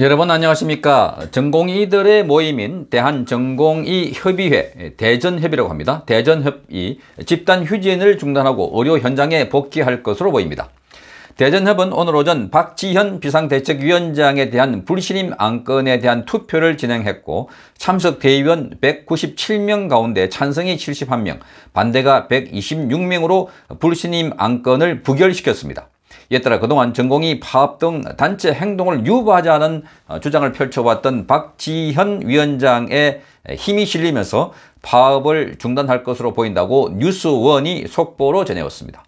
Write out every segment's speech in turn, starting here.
여러분 안녕하십니까 전공의들의 모임인 대한전공의협의회 대전협의라고 합니다 대전협의 집단 휴진을 중단하고 의료 현장에 복귀할 것으로 보입니다 대전협은 오늘 오전 박지현 비상대책위원장에 대한 불신임 안건에 대한 투표를 진행했고 참석 대의원 197명 가운데 찬성이 71명 반대가 126명으로 불신임 안건을 부결시켰습니다 이에 따라 그동안 전공이 파업 등 단체 행동을 유보하자는 어, 주장을 펼쳐왔던 박지현 위원장의 힘이 실리면서 파업을 중단할 것으로 보인다고 뉴스원이 속보로 전해왔습니다.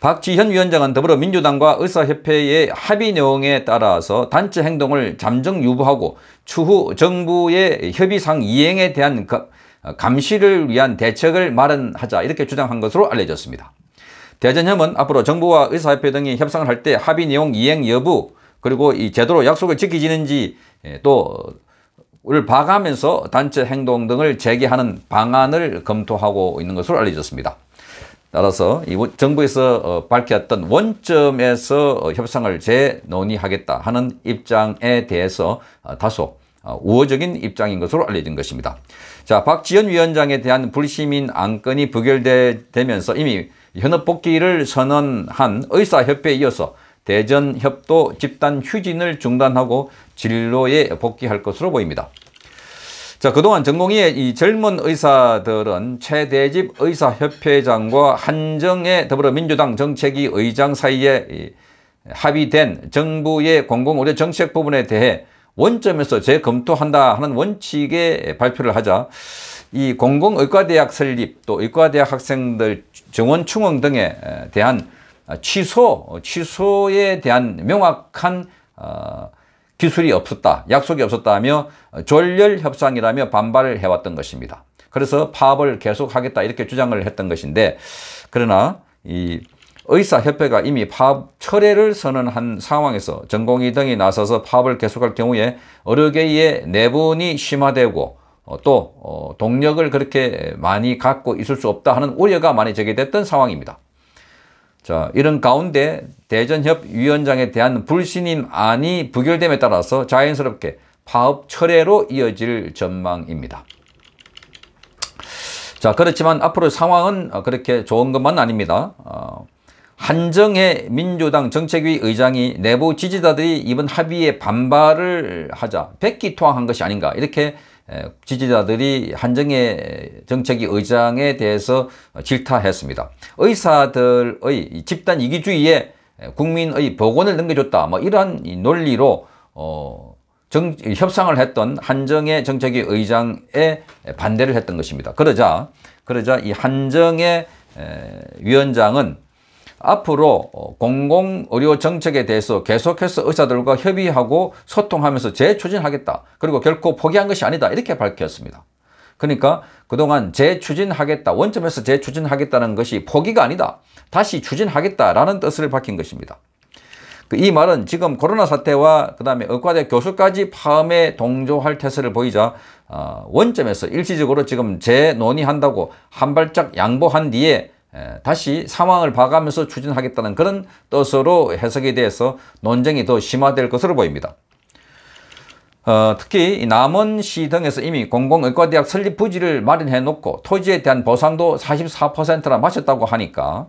박지현 위원장은 더불어민주당과 의사협회의 합의 내용에 따라서 단체 행동을 잠정 유보하고 추후 정부의 협의상 이행에 대한 어, 감시를 위한 대책을 마련하자 이렇게 주장한 것으로 알려졌습니다. 대전협은 앞으로 정부와 의사협회 등이 협상을 할 때 합의 내용 이행 여부 그리고 이 제대로 약속을 지키지는지 예, 또를 봐가면서 단체 행동 등을 재개하는 방안을 검토하고 있는 것으로 알려졌습니다. 따라서 이 정부에서 어 밝혔던 원점에서 어 협상을 재논의하겠다 하는 입장에 대해서 어 다소 어 우호적인 입장인 것으로 알려진 것입니다. 자, 박지원 위원장에 대한 불시민 안건이 부결되면서 이미 현업 복귀를 선언한 의사협회에 이어서 대전협도 집단 휴진을 중단하고 진로에 복귀할 것으로 보입니다. 자, 그동안 전공의이 젊은 의사들은 최대집 의사협회장과 한정의 더불어민주당 정책위 의장 사이에 이 합의된 정부의 공공의료 정책 부분에 대해 원점에서 재검토한다 하는 원칙에 발표를 하자 이 공공의과대학 설립 또 의과대학 학생들 정원 충원 등에 대한 아, 취소, 취소에 대한 명확한 어, 기술이 없었다, 약속이 없었다며 어, 졸렬 협상이라며 반발을 해왔던 것입니다. 그래서 파업을 계속하겠다 이렇게 주장을 했던 것인데 그러나 이 의사협회가 이미 파업 철회를 선언한 상황에서 전공의 등이 나서서 파업을 계속할 경우에 의료계의 내분이 심화되고 어, 또 어, 동력을 그렇게 많이 갖고 있을 수 없다 하는 우려가 많이 제기됐던 상황입니다. 자, 이런 가운데 대전협 위원장에 대한 불신임안이 부결됨에 따라서 자연스럽게 파업 철회로 이어질 전망입니다. 자, 그렇지만 앞으로 상황은 어, 그렇게 좋은 것만 아닙니다. 한정혜 민주당 정책위 의장이 내부 지지자들이 이번 합의에 반발을 하자 백기투항한 것이 아닌가 이렇게 지지자들이 한정의 정책이 의장에 대해서 질타했습니다. 의사들의 집단 이기주의에 국민의 복원을 넘겨줬다. 뭐 이러한 논리로 어, 정, 협상을 했던 한정의 정책위 의장에 반대를 했던 것입니다. 그러자 그러자 이 한정의 위원장은 앞으로 어, 공공의료 정책에 대해서 계속해서 의사들과 협의하고 소통하면서 재추진하겠다. 그리고 결코 포기한 것이 아니다. 이렇게 밝혔습니다. 그러니까 그동안 재추진하겠다. 원점에서 재추진하겠다는 것이 포기가 아니다. 다시 추진하겠다라는 뜻을 밝힌 것입니다. 그 이 말은 지금 코로나 사태와 그 다음에 의과대 교수까지 파음에 동조할 태세를 보이자 어, 원점에서 일시적으로 지금 재논의한다고 한 발짝 양보한 뒤에 예, 다시 상황을 봐가면서 추진하겠다는 그런 뜻으로 해석에 대해서 논쟁이 더 심화될 것으로 보입니다. 어, 특히 남원시 등에서 이미 공공의과대학 설립 부지를 마련해 놓고 토지에 대한 보상도 44%나 마쳤다고 하니까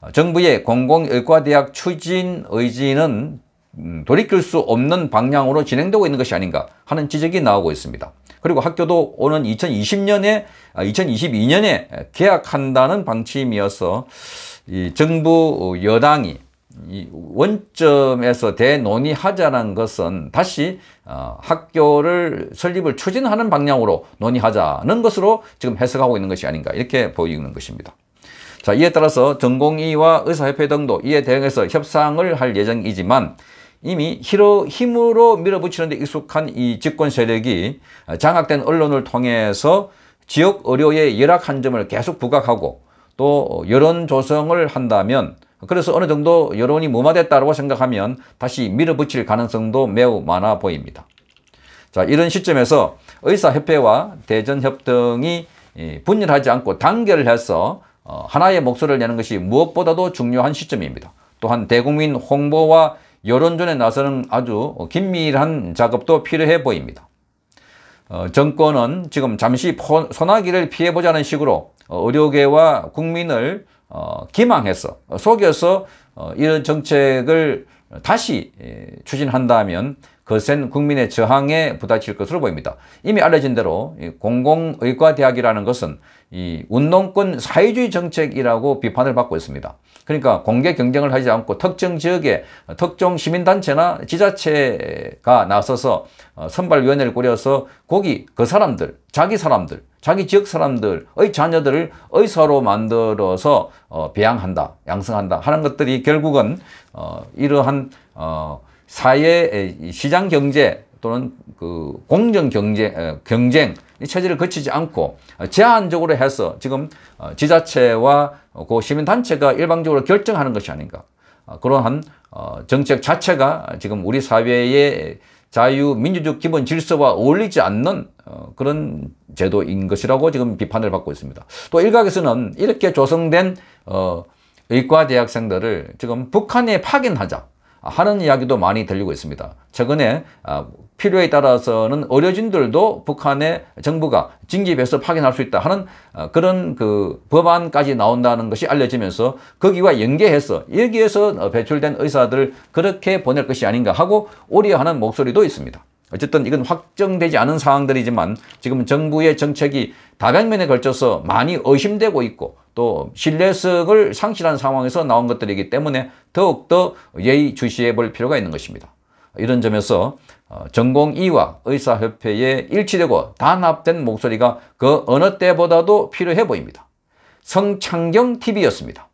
어, 정부의 공공의과대학 추진 의지는 음, 돌이킬 수 없는 방향으로 진행되고 있는 것이 아닌가 하는 지적이 나오고 있습니다. 그리고 학교도 오는 2020년에 2022년에 아, 개학한다는 방침이어서 이 정부 여당이 이 원점에서 대논의하자는 것은 다시 어, 학교를 설립을 추진하는 방향으로 논의하자는 것으로 지금 해석하고 있는 것이 아닌가 이렇게 보이는 것입니다. 자 이에 따라서 전공의와 의사협회 등도 이에 대응해서 협상을 할 예정이지만 이미 히로, 힘으로 밀어붙이는 데 익숙한 이 집권 세력이 장악된 언론을 통해서 지역 의료의 열악한 점을 계속 부각하고 또 여론 조성을 한다면 그래서 어느 정도 여론이 무마됐다고 생각하면 다시 밀어붙일 가능성도 매우 많아 보입니다. 자 이런 시점에서 의사협회와 대전협 등이 분열하지 않고 단결을 해서 어, 하나의 목소리를 내는 것이 무엇보다도 중요한 시점입니다. 또한 대국민 홍보와 여론전에 나서는 아주 긴밀한 작업도 필요해 보입니다. 어, 정권은 지금 잠시 포, 소나기를 피해보자는 식으로 어, 의료계와 국민을 어, 기망해서 속여서 어, 이런 정책을 다시 추진한다면 거센 국민의 저항에 부딪힐 것으로 보입니다. 이미 알려진 대로 공공의과대학이라는 것은 이 운동권 사회주의 정책이라고 비판을 받고 있습니다. 그러니까 공개 경쟁을 하지 않고 특정 지역에 특정 시민단체나 지자체가 나서서 어, 선발위원회를 꾸려서 거기 그 사람들, 자기 사람들, 자기 지역 사람들의 자녀들을 의사로 만들어서 어, 배양한다, 양성한다 하는 것들이 결국은 어, 이러한 어, 사회 시장 경제 또는 그 공정 경제 경쟁 이 체제를 거치지 않고 어, 제한적으로 해서 지금 어, 지자체와 그 시민 단체가 일방적으로 결정하는 것이 아닌가 어, 그러한 정책 자체가 지금 우리 사회의 자유 민주적 기본 질서와 어울리지 않는 그런 제도인 것이라고 지금 비판을 받고 있습니다. 또 일각에서는 이렇게 조성된 의과 대학생들을 지금 북한에 파견하자. 하는 이야기도 많이 들리고 있습니다. 최근에 아, 필요에 따라서는 의료진들도 북한의 정부가 징집해서 파견할 수 있다 하는 아, 그런 그 법안까지 나온다는 것이 알려지면서 거기와 연계해서 여기에서 배출된 의사들 그렇게 보낼 것이 아닌가 하고 우려하는 목소리도 있습니다. 어쨌든 이건 확정되지 않은 사항들이지만 지금 정부의 정책이 다방면에 걸쳐서 많이 의심되고 있고 또 신뢰성을 상실한 상황에서 나온 것들이기 때문에 더욱더 예의주시해 볼 필요가 있는 것입니다. 이런 점에서 어, 전공의와 의사협회에 일치되고 단합된 목소리가 그 어느 때보다도 필요해 보입니다. 성창경TV였습니다.